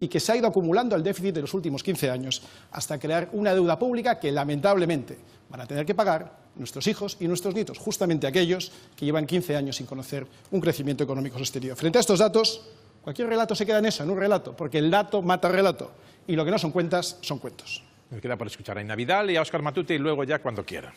y que se ha ido acumulando el déficit de los últimos 15 años hasta crear una deuda pública que lamentablemente van a tener que pagar nuestros hijos y nuestros nietos, justamente aquellos que llevan 15 años sin conocer un crecimiento económico sostenido. Frente a estos datos, cualquier relato se queda en eso, en un relato, porque el dato mata el relato y lo que no son cuentas son cuentos. Me queda por escuchar a Ina y a Óscar Matute y luego ya cuando quiera.